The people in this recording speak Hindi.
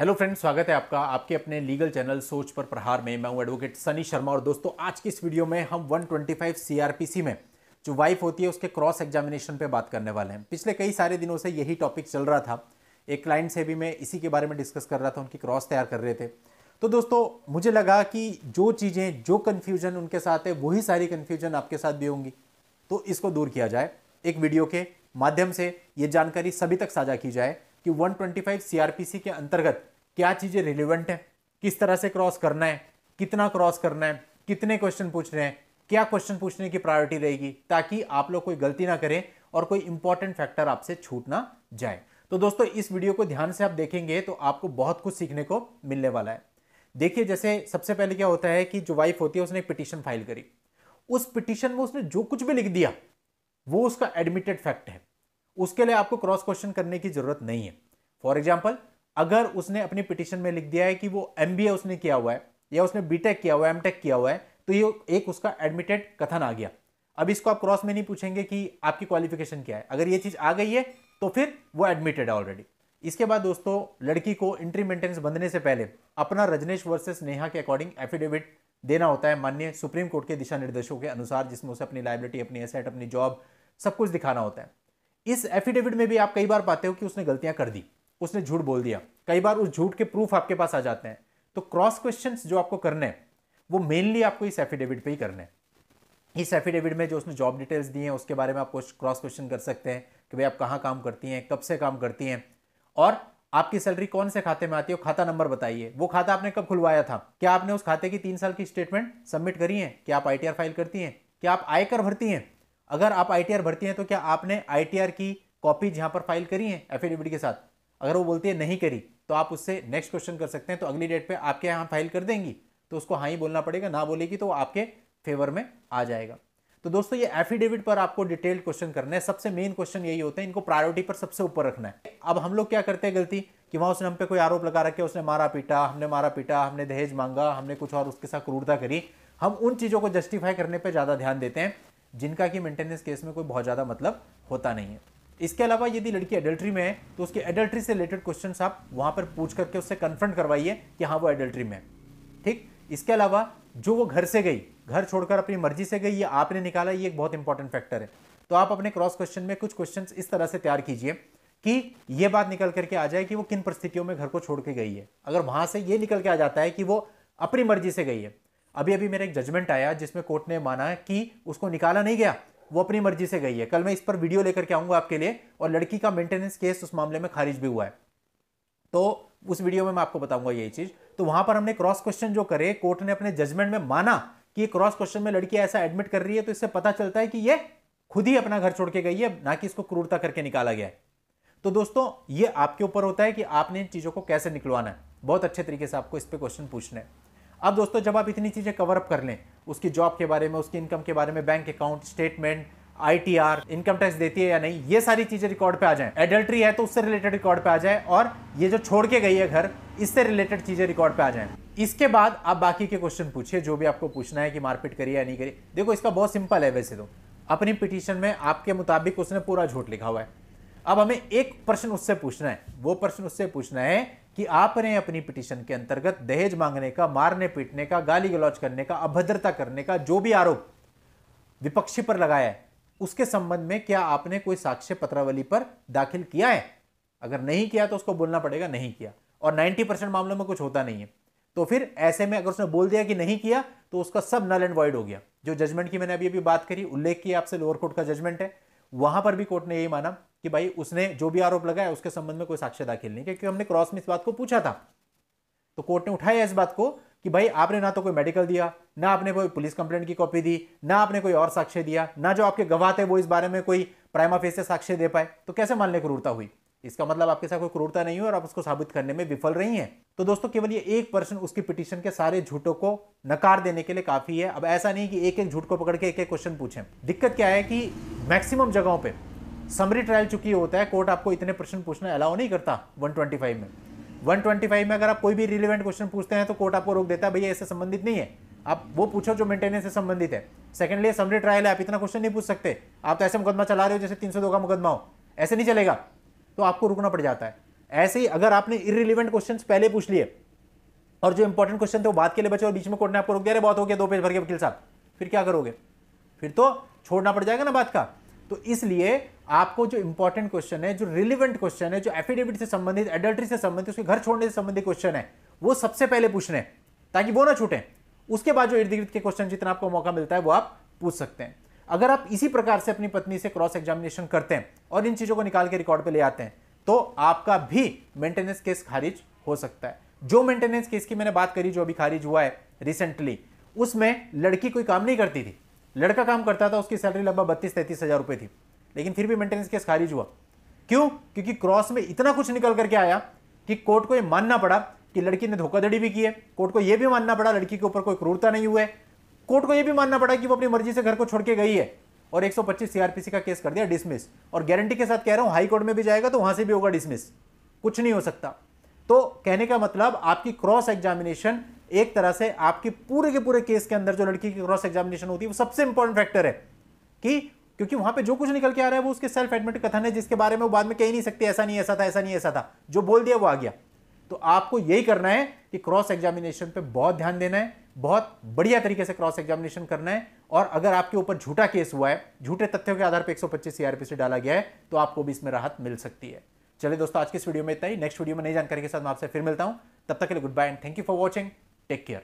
हेलो फ्रेंड्स स्वागत है आपका आपके अपने लीगल चैनल सोच पर प्रहार में मैं हूं एडवोकेट सनी शर्मा और दोस्तों आज की इस वीडियो में हम 125 सीआरपीसी में जो वाइफ होती है उसके क्रॉस एग्जामिनेशन पे बात करने वाले हैं पिछले कई सारे दिनों से यही टॉपिक चल रहा था एक क्लाइंट से भी मैं इसी के बारे में डिस्कस कर रहा था उनकी क्रॉस तैयार कर रहे थे तो दोस्तों मुझे लगा कि जो चीज़ें जो कन्फ्यूजन उनके साथ है वही सारी कन्फ्यूजन आपके साथ भी होंगी तो इसको दूर किया जाए एक वीडियो के माध्यम से ये जानकारी सभी तक साझा की जाए कि 125 सीआरपीसी के अंतर्गत क्या चीज़ें रिलेवेंट हैं किस तरह से क्रॉस करना है कितना क्रॉस करना है कितने क्वेश्चन पूछने हैं क्या क्वेश्चन पूछने की प्रायोरिटी रहेगी ताकि आप लोग कोई गलती ना करें और कोई इंपॉर्टेंट फैक्टर आपसे छूट ना जाए तो दोस्तों इस वीडियो को ध्यान से आप देखेंगे तो आपको बहुत कुछ सीखने को मिलने वाला है देखिए जैसे सबसे पहले क्या होता है कि जो वाइफ होती है उसने एक पिटिशन फाइल करी उस पिटिशन में उसने जो कुछ भी लिख दिया वो उसका एडमिटेड फैक्ट है उसके लिए आपको क्रॉस क्वेश्चन करने की जरूरत नहीं है फॉर एग्जाम्पल अगर उसने अपनी पिटिशन में लिख दिया है कि वो एम उसने किया हुआ है या उसने बी किया हुआ है एम किया हुआ है तो ये एक उसका एडमिटेड कथन आ गया अब इसको आप क्रॉस में नहीं पूछेंगे कि आपकी क्वालिफिकेशन क्या है अगर ये चीज़ आ गई है तो फिर वो एडमिटेड है ऑलरेडी इसके बाद दोस्तों लड़की को इंट्री मेंटेनेंस बंधने से पहले अपना रजनेश वर्सेस नेहा के अकॉर्डिंग एफिडेविट देना होता है मान्य सुप्रीम कोर्ट के दिशा निर्देशों के अनुसार जिसमें उसे अपनी लाइबिलिटी अपनी एसेट अपनी जॉब सब कुछ दिखाना होता है इस एफिडेविट में भी आप कई बार पाते हो कि उसने गलतियां कर दी उसने झूठ बोल दिया कई बार उस झूठ के प्रूफ आपके पास आ जाते हैं तो क्रॉस क्वेश्चन जो आपको करने हैं वो मेनली आपको इस एफिडेविट पर ही करने हैं इस एफिडेविट में जो उसने जॉब डिटेल्स दी हैं उसके बारे में आप क्रॉस क्वेश्चन कर सकते हैं कि भाई आप कहाँ काम करती हैं कब से काम करती हैं और आपकी सैलरी कौन से खाते में आती है खाता नंबर बताइए वो खाता आपने कब खुलवाया था क्या आपने उस खाते की तीन साल की स्टेटमेंट सबमिट करी है क्या आप आई फाइल करती हैं क्या आप आयकर भरती हैं अगर आप आई भरती हैं तो क्या आपने आई की कॉपीज जहाँ पर फाइल करी है एफिडेविट के साथ अगर वो बोलती है नहीं करी तो आप उससे नेक्स्ट क्वेश्चन कर सकते हैं तो अगली डेट पे आपके यहाँ फाइल कर देंगी तो उसको हाँ ही बोलना पड़ेगा ना बोलेगी तो वो आपके फेवर में आ जाएगा तो दोस्तों ये एफिडेविट पर आपको डिटेल्ड क्वेश्चन करना है सबसे मेन क्वेश्चन यही होते हैं इनको प्रायोरिटी पर सबसे ऊपर रखना है अब हम लोग क्या करते हैं गलती कि वहाँ उसने हम पे कोई आरोप लगा रखे उसने मारा पीटा हमने मारा पीटा हमने दहेज मांगा हमने कुछ और उसके साथ क्रूरता करी हम उन चीज़ों को जस्टिफाई करने पर ज़्यादा ध्यान देते हैं जिनका कि मेंटेनेंस केस में कोई बहुत ज़्यादा मतलब होता नहीं है इसके अलावा यदि लड़की एडल्ट्री में है तो उसके एडल्ट्री से रिलेटेड क्वेश्चन आप वहाँ पर पूछ करके उससे कन्फर्म करवाइए कि हाँ वो एडल्ट्री में है ठीक इसके अलावा जो वो घर से गई घर छोड़कर अपनी मर्जी से गई ये आपने निकाला ये एक बहुत इंपॉर्टेंट फैक्टर है तो आप अपने क्रॉस क्वेश्चन में कुछ क्वेश्चन इस तरह से तैयार कीजिए कि ये बात निकल करके आ जाए कि वो किन परिस्थितियों में घर को छोड़ के गई है अगर वहां से ये निकल के आ जाता है कि वो अपनी मर्जी से गई है अभी अभी मेरा एक जजमेंट आया जिसमें कोर्ट ने माना कि उसको निकाला नहीं गया वो अपनी मर्जी से गई है कल मैं इस पर वीडियो लेकर के आऊंगा आपके लिए और लड़की का मेंटेनेंस केस उस मामले में खारिज भी हुआ है तो उस वीडियो में मैं आपको बताऊंगा यही चीज़ तो वहां पर हमने क्रॉस क्वेश्चन जो करे कोर्ट ने अपने जजमेंट में माना कि क्रॉस क्वेश्चन में लड़की ऐसा एडमिट कर रही है तो इससे पता चलता है कि ये खुद ही अपना घर छोड़ के गई है ना कि इसको क्रूरता करके निकाला गया तो दोस्तों ये आपके ऊपर होता है कि आपने इन चीज़ों को कैसे निकलवाना है बहुत अच्छे तरीके से आपको इस पर क्वेश्चन पूछना है अब दोस्तों जब आप इतनी चीज़ें कवरअप कर लें उसकी जॉब के बारे में उसकी इनकम के बारे में bank account statement ITR income tax देती है या नहीं ये सारी चीज़ें रिकॉर्ड पे आ जाएं एडल्ट्री है तो उससे रिलेटेड रिकॉर्ड पे आ जाए और ये जो छोड़ के गई है घर इससे रिलेटेड चीज़ें रिकॉर्ड पे आ जाएं इसके बाद आप बाकी के क्वेश्चन पूछिए जो भी आपको पूछना है कि मारपीट करिए या नहीं करिए देखो इसका बहुत सिंपल है वैसे तो अपनी पिटिशन में आपके मुताबिक उसने पूरा झूठ लिखा हुआ है अब हमें एक प्रश्न उससे पूछना है वो प्रश्न उससे पूछना है कि आपने अपनी पिटिशन के अंतर्गत दहेज मांगने का मारने पीटने का गाली गलौज करने का अभद्रता करने का जो भी आरोप विपक्षी पर लगाया है उसके संबंध में क्या आपने कोई साक्ष्य पत्रावली पर दाखिल किया है अगर नहीं किया तो उसको बोलना पड़ेगा नहीं किया और 90 परसेंट मामलों में कुछ होता नहीं है तो फिर ऐसे में अगर उसने बोल दिया कि नहीं किया तो उसका सब नल एंड वॉइड हो गया जो जजमेंट की मैंने अभी अभी बात करी उल्लेख किया आपसे लोअर कोर्ट का जजमेंट है वहां पर भी कोर्ट ने यही माना कि भाई उसने जो भी आरोप लगाया उसके संबंध में कोई साक्ष्य दाखिल नहीं क्योंकि हमने क्रॉस में इस बात को पूछा था तो कोर्ट ने उठाया इस बात को कि भाई आपने ना तो कोई मेडिकल दिया ना आपने कोई पुलिस कंप्लेंट की कॉपी दी ना आपने कोई और साक्ष्य दिया ना जो आपके गवाह थे वो इस बारे में कोई प्राइमा फेस से साक्ष्य दे पाए तो कैसे मानने क्रूरता हुई इसका मतलब आपके साथ कोई क्रूरता नहीं हुई और आप उसको साबित करने में विफल रही हैं तो दोस्तों केवल ये एक पर्सन उसकी पिटिशन के सारे झूठों को नकार देने के लिए काफी है अब ऐसा नहीं कि एक एक झूठ को पकड़ के एक एक क्वेश्चन पूछें दिक्कत क्या है कि मैक्सिमम जगहों पर समरी ट्रायल चूंकि होता है कोर्ट आपको इतने प्रश्न पूछना अलाउ नहीं करता 125 में 125 में अगर आप कोई भी रिलेवेंट क्वेश्चन पूछते हैं तो कोर्ट आपको रोक देता है भैया इससे संबंधित नहीं है आप वो पूछो जो मेंटेनेंस से संबंधित है सेकेंडली समरी ट्रायल है आप इतना क्वेश्चन नहीं पूछ सकते आप तो ऐसे मुकदमा चला रहे हो जैसे तीन का मुकदमा हो ऐसे नहीं चलेगा तो आपको रुकना पड़ जाता है ऐसे ही अगर आपने इरिलीवेंट क्वेश्चन पहले पूछ लिए और जो इंपॉर्टेंट क्वेश्चन थे वो बात के लिए बचे और बीच में कोर्ट ने आपको रोक दिया रहे बहुत हो गया दो पेज भर के वकील साहब फिर क्या करोगे फिर तो छोड़ना पड़ जाएगा ना बात का तो इसलिए आपको जो इंपॉर्टेंट क्वेश्चन है जो रिलिवेंट क्वेश्चन है जो एफिडेविट से संबंधित एडल्ट्री से संबंधित उसके घर छोड़ने से संबंधित क्वेश्चन है वो सबसे पहले पूछने ताकि वो ना छूटे उसके बाद जो इर्द गिर्द के क्वेश्चन जितना आपको मौका मिलता है वो आप पूछ सकते हैं अगर आप इसी प्रकार से अपनी पत्नी से क्रॉस एग्जामिनेशन करते हैं और इन चीज़ों को निकाल के रिकॉर्ड पर ले आते हैं तो आपका भी मेंटेनेंस केस खारिज हो सकता है जो मेंटेनेंस केस की मैंने बात करी जो अभी खारिज हुआ है रिसेंटली उसमें लड़की कोई काम नहीं करती थी लड़का काम करता था उसकी सैलरी लगभग बत्तीस तैंतीस हज़ार रुपये थी लेकिन फिर भी मेंटेनेंस केस खारिज हुआ क्यों क्योंकि क्रॉस में इतना कुछ निकल करके आया कि कोर्ट को यह मानना पड़ा कि लड़की ने धोखाधड़ी भी की है कोर्ट को यह भी मानना पड़ा लड़की के ऊपर कोई क्रूरता नहीं हुआ है कोर्ट को यह भी मानना पड़ा कि वो अपनी मर्जी से घर को छोड़ के गई है और 125 सीआरपीसी का केस कर दिया डिसमिस और गारंटी के साथ कह रहा हूं हाई कोर्ट में भी जाएगा तो वहां से भी होगा डिसमिस कुछ नहीं हो सकता तो कहने का मतलब आपकी क्रॉस एग्जामिनेशन एक तरह से आपके पूरे के पूरे केस के अंदर जो लड़की की क्रॉस एग्जामिनेशन होती है वो सबसे इंपॉर्टेंट फैक्टर है कि क्योंकि वहां पे जो कुछ निकल के आ रहा है वो उसके सेल्फ एडमिट कथन है जिसके बारे में वो बाद में कह ही नहीं सकते ऐसा नहीं ऐसा था ऐसा नहीं ऐसा था जो बोल दिया वो आ गया तो आपको यही करना है कि क्रॉस एग्जामिनेशन पे बहुत ध्यान देना है बहुत बढ़िया तरीके से क्रॉस एग्जामिनेशन करना है और अगर आपके ऊपर झूठा केस हुआ है झूठे तथ्यों के आधार पर एक सौ से डाला गया है तो आपको भी इसमें राहत मिल सकती है चलिए दोस्तों आज के इस वीडियो में इतना ही नेक्स्ट वीडियो में नई जानकारी के साथ मैं आपसे फिर मिलता हूं तब तक के लिए goodbye and thank you for watching Take care.